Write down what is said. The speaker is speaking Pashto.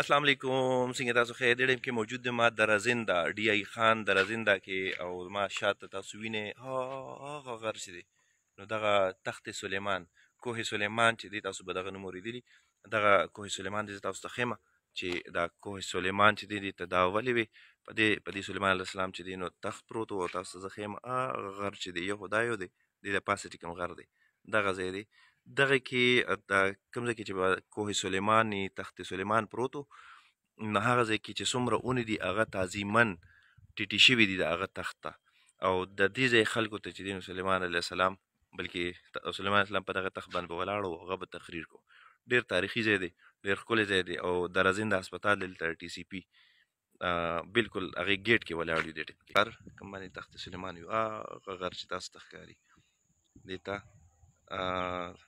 السلام علیکم څنګه تاسو خیر ډېر کې موجود ما درزنده ډی آی خان درزنده کې او ما شاته تاسو وینې هغه غر چې دی نو دغه تخت سلیمان کوه سلیمان چې دی تاسو به دغه نوم اوریدلی دغه کوه سلیمان دی تاسو ته خیمه چې دا کوه سلیمان چې دی دی ته دا ولې وي په دې په دې سلیمان علیه السلام چې دی نو تخت پروت و تاسو زه خیمه هغه غر چې دی یو خدای یو دی د دې پاسه چې کوم غر دی دغه ځای دی دغه کې دا کوم ځای کې چې به کوه سلیمان تخت سلیمان پروت و، نو هغه ځای کې چې څومره اونې دي هغه تعظیمن ټیټې شوي دي د هغه تخت ته او د دې ځای خلکو ته چې دی نو سلیمان علیه السلام بلکې سلیمان علیه السلام په دغه تخت باندې به ولاړ و هغه به تقریر کو ډېر تاریخي ځای دی ډېر ښکلی ځای دی او د رازنده هسپتال دلته ټي سي پي بالکل هغې ګیټ کې ولاړ یو دی غر کوم باندې تخت سلیمان یو هغه غر چې تاسو ته ښکاري دې ته